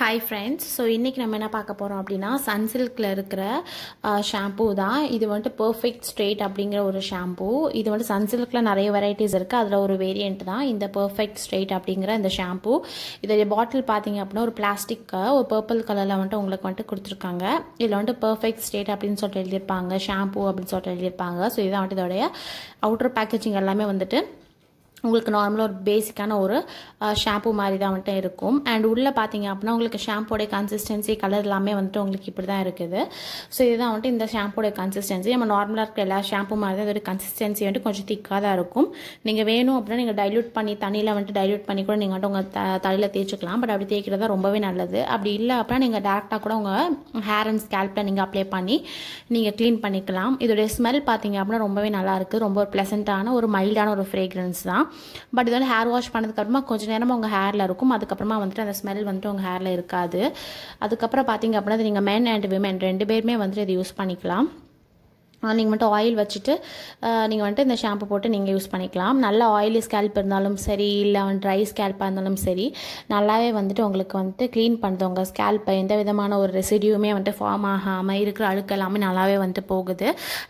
hi friends so இன்றைக்கி நம்ம என்ன பார்க்க போகிறோம் அப்படின்னா சன்சில்கில் இருக்கிற ஷாம்பூ தான் இது வந்துட்டு பர்ஃபெக்ட் ஸ்ட்ரெயிட் அப்படிங்கிற ஒரு ஷாம்பு இது வந்துட்டு சன்சில்கில் நிறைய வெரைட்டிஸ் இருக்குது அதில் ஒரு வேரியண்ட் தான் இந்த பர்ஃபெக்ட் ஸ்ட்ரெயிட் அப்படிங்கிற இந்த ஷாம்பு இதோடைய பாட்டில் பார்த்தீங்க அப்படின்னா ஒரு பிளாஸ்டிக்கை ஒரு பர்பிள் கலரில் வந்துட்டு உங்களுக்கு வந்துட்டு கொடுத்துருக்காங்க இதில் வந்துட்டு பர்ஃபெக்ட் ஸ்ட்ரெயிட் அப்படின்னு சொல்லிட்டு எழுதியிருப்பாங்க ஷாம்பூ அப்படின்னு சொல்லிட்டு எழுதியிருப்பாங்க ஸோ இதுதான் வந்துட்டு இதோடைய அவுட்டர் பேக்கேஜிங் எல்லாமே வந்துட்டு உங்களுக்கு நார்மலாக ஒரு பேசிக்கான ஒரு ஷாம்பு மாதிரி தான் வந்துட்டு இருக்கும் அண்ட் உள்ளே பார்த்தீங்க அப்படின்னா உங்களுக்கு ஷாம்போடைய கன்சிஸ்டன்சி கலர் எல்லாமே வந்துட்டு உங்களுக்கு இப்படி தான் இருக்குது ஸோ இதுதான் வந்துட்டு இந்த ஷாம்போடைய கன்சிஸ்டன்சி நம்ம நார்மலாக இருக்கிற எல்லா ஷாம்பு மாதிரி தான் இதோட கன்சிஸ்டன்சி வந்துட்டு கொஞ்சம் திக்காக தான் இருக்கும் நீங்கள் வேணும் அப்படின்னா நீங்கள் டைல்யூட் பண்ணி தண்ணியில் வந்துட்டு டைல்யூட் பண்ணி கூட நீங்கள் வந்துட்டு உங்கள் த தலையில் தேய்ச்சிக்கலாம் பட் அப்படி தேய்க்கிறது தான் ரொம்பவே நல்லது அப்படி இல்லை அப்படின்னா நீங்கள் டேரெக்டாக கூட உங்கள் ஹேர் அண்ட் ஸ்கேல்ப்பில் நீங்கள் அப்ளை பண்ணி நீங்கள் க்ளீன் பண்ணிக்கலாம் இதோடைய ஸ்மெல் பார்த்தீங்க அப்படின்னா ரொம்பவே நல்லா இருக்குது ரொம்ப ஒரு ப்ளசண்ட்டான ஒரு மைல்டான ஒரு ஃப்ரேக்ரன்ஸ் தான் பட் இது வந்து ஹேர் வாஷ் பண்ணதுக்கப்புறமா கொஞ்சம் நேரமாக உங்கள் ஹேரில் இருக்கும் அதுக்கப்புறமா வந்துட்டு அந்த ஸ்மெல் வந்துட்டு உங்கள் ஹேரில் இருக்காது அதுக்கப்புறம் பார்த்தீங்க அப்படின்னா நீங்கள் மென் அண்ட் விமென் ரெண்டு பேருமே வந்துட்டு இது யூஸ் பண்ணிக்கலாம் நீங்கள் மட்டும் ஆயில் வச்சுட்டு நீங்கள் வந்துட்டு இந்த ஷாம்பு போட்டு நீங்கள் யூஸ் பண்ணிக்கலாம் நல்லா ஆயிலி ஸ்கேல்ப் இருந்தாலும் சரி இல்லை ட்ரை ஸ்கேல்ப்பாக இருந்தாலும் சரி நல்லாவே வந்துட்டு உங்களுக்கு வந்துட்டு க்ளீன் பண்ணுது உங்கள் ஸ்கேல்ப்பை எந்த விதமான ஒரு ரெசிடியூமே வந்துட்டு ஃபார்ம் ஆகாமல் இருக்கிற அழுக்கு எல்லாமே நல்லாவே வந்துட்டு போகுது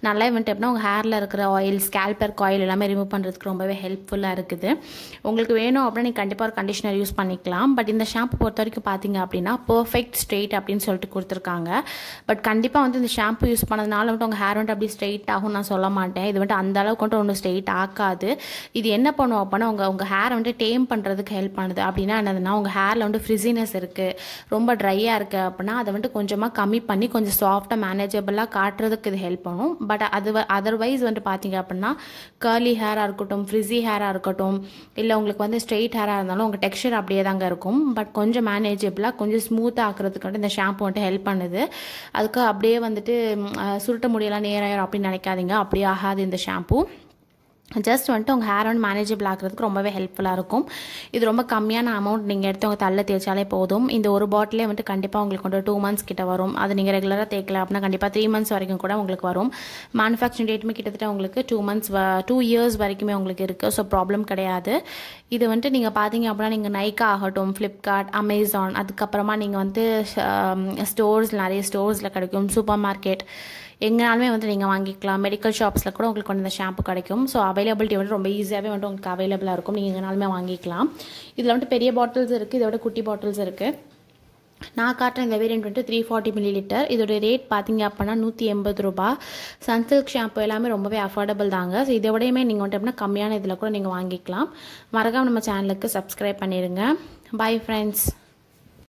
நல்லாவே வந்துட்டு எப்படின்னா உங்கள் ஹேரில் இருக்கிற ஆயில் ஸ்கேல்பர் ஆயில் எல்லாமே ரிமூவ் பண்ணுறதுக்கு ரொம்பவே ஹெல்ப்ஃபுல்லாக இருக்குது உங்களுக்கு வேணும் அப்படின்னா நீங்கள் கண்டிப்பாக ஒரு கண்டிஷனர் யூஸ் பண்ணிக்கலாம் பட் இந்த ஷாம்பு பொறுத்த வரைக்கும் பார்த்தீங்க அப்படின்னா பர்ஃபெக்ட் ஸ்ட்ரெயிட் அப்படின்னு சொல்லிட்டு கொடுத்துருக்காங்க பட் கண்டிப்பாக வந்து இந்த ஷாம்பு யூஸ் பண்ணதுனால வந்துட்டு உங்கள் ஹேர் வந்துட்டு அப்படி ஸ்ட்ரெயிட் ஆகும் நான் சொல்ல மாட்டேன் இது வந்துட்டு அந்த அளவுக்கு வந்துட்டு ஒன்று ஸ்ட்ரெயிட் ஆக்காது இது என்ன பண்ணுவோம் அப்படின்னா உங்கள் உங்கள் ஹேரை வந்துட்டு டேம் பண்ணுறதுக்கு ஹெல்ப் பண்ணுது அப்படின்னா என்னதுன்னா உங்கள் ஹேரில் வந்துட்டு ஃப்ரிஸினஸ் இருக்குது ரொம்ப ட்ரையாக இருக்குது அப்படின்னா அதை வந்துட்டு கொஞ்சமாக கம்மி பண்ணி கொஞ்சம் சாஃப்டாக மேனேஜபிளாக காட்டுறதுக்கு இது ஹெல்ப் பண்ணும் பட் அது அதர்வைஸ் வந்துட்டு பார்த்தீங்க அப்படின்னா கர்லி ஹேராக இருக்கட்டும் ஃப்ரிஸி ஹேராக இருக்கட்டும் இல்லை உங்களுக்கு வந்து ஸ்ட்ரெயிட் ஹேராக இருந்தாலும் உங்கள் டெக்ஸ்டர் அப்படியே தாங்க இருக்கும் பட் கொஞ்சம் மேனேஜபிளாக கொஞ்சம் ஸ்மூத்தாக ஆக்கிறதுக்கு வந்துட்டு இந்த ஷாம்பு வந்துட்டு ஹெல்ப் பண்ணுது அதுக்கு அப்படியே வந்துட்டு சுருட்ட முடியலாம் நேராக ஹேர் அப்படின்னு நினைக்காதீங்க அப்படி ஆகாது இந்த ஷாம்பூ ஜஸ்ட் வந்துட்டு உங்கள் ஹேர் ஒன் மேனேஜபிள் ஆகிறதுக்கு ரொம்பவே ஹெல்ப்ஃபுல்லாக இருக்கும் இது ரொம்ப கம்மியான அமௌண்ட் நீங்கள் எடுத்து உங்கள் தள்ள தேய்ச்சாலே போதும் இந்த ஒரு பாட்டிலே வந்துட்டு கண்டிப்பாக உங்களுக்கு வந்து டூ மந்த்ஸ் கிட்ட வரும் அது நீங்கள் ரெகுலராக தேய்க்கல அப்படின்னா கண்டிப்பாக த்ரீ மந்த்ஸ் வரைக்கும் கூட உங்களுக்கு வரும் மேனுஃபேக்சரிங் டேட்டுமே கிட்டத்தட்ட உங்களுக்கு டூ மந்த்ஸ் டூ இயர்ஸ் வரைக்குமே உங்களுக்கு இருக்குது ஸோ ப்ராப்ளம் கிடையாது இது வந்துட்டு நீங்கள் பார்த்தீங்க அப்படின்னா நீங்கள் நைக்கா ஆகட்டும் ஃப்ளிப்கார்ட் அமேசான் அதுக்கப்புறமா நீங்கள் வந்து ஸ்டோர்ஸ் நிறைய ஸ்டோர்ஸில் கிடைக்கும் சூப்பர் மார்க்கெட் எங்கனாலுமே வந்து நீங்கள் வாங்கிக்கலாம் மெடிக்கல் ஷாப்ஸில் கூட உங்களுக்கு வந்து இந்த ஷாம்பு கிடைக்கும் ஸோ அவைலபிலிட்டி வந்து ரொம்ப ஈஸியாகவே வந்துட்டு உங்களுக்கு அவைலபிளாக இருக்கும் நீங்கள் எங்கனாலுமே வாங்கிக்கலாம் இதில் வந்துட்டு பெரிய பாட்டில்ஸ் இருக்குது இதோட குட்டி பாட்டில்ஸ் இருக்குது நான் காட்டுற இந்த வேரியன்ட் வந்துட்டு த்ரீ ஃபார்ட்டி மில்லி லிட்டர் இதோட ரேட் பார்த்தீங்க அப்படின்னா நூற்றி எண்பது ரூபா சன்சில்க் ஷாம்பு எல்லாமே ரொம்பவே அஃபோர்டபுள் தாங்க ஸோ இதை விடையுமே நீங்கள் வந்துட்டு அப்படின்னா கம்மியான இதில் கூட நீங்கள் வாங்கிக்கலாம் மறக்காமல் நம்ம சேனலுக்கு சப்ஸ்கிரைப் பண்ணிடுங்க பை ஃப்ரெண்ட்ஸ்